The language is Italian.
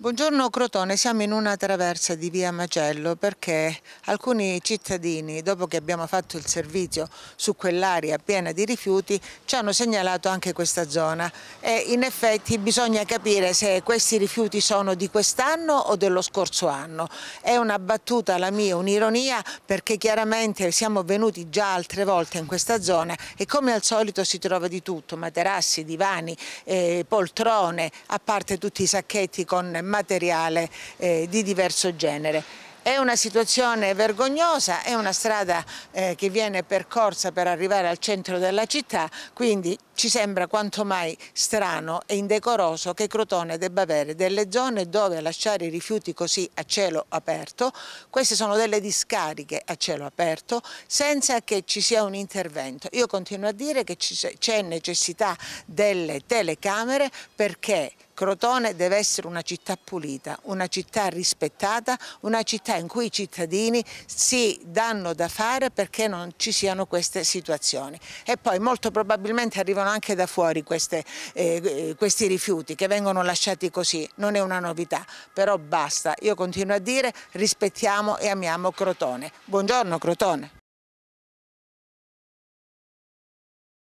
Buongiorno Crotone, siamo in una traversa di via Macello perché alcuni cittadini, dopo che abbiamo fatto il servizio su quell'area piena di rifiuti, ci hanno segnalato anche questa zona e in effetti bisogna capire se questi rifiuti sono di quest'anno o dello scorso anno. È una battuta la mia, un'ironia perché chiaramente siamo venuti già altre volte in questa zona e come al solito si trova di tutto, materassi, divani, eh, poltrone, a parte tutti i sacchetti con materiale eh, di diverso genere. È una situazione vergognosa, è una strada eh, che viene percorsa per arrivare al centro della città, quindi ci sembra quanto mai strano e indecoroso che Crotone debba avere delle zone dove lasciare i rifiuti così a cielo aperto, queste sono delle discariche a cielo aperto, senza che ci sia un intervento. Io continuo a dire che c'è necessità delle telecamere perché Crotone deve essere una città pulita, una città rispettata, una città realtà in cui i cittadini si danno da fare perché non ci siano queste situazioni. E poi molto probabilmente arrivano anche da fuori queste, eh, eh questi rifiuti che vengono lasciati così, non è una novità, però basta. Io continuo a dire rispettiamo e amiamo Crotone. Buongiorno Crotone.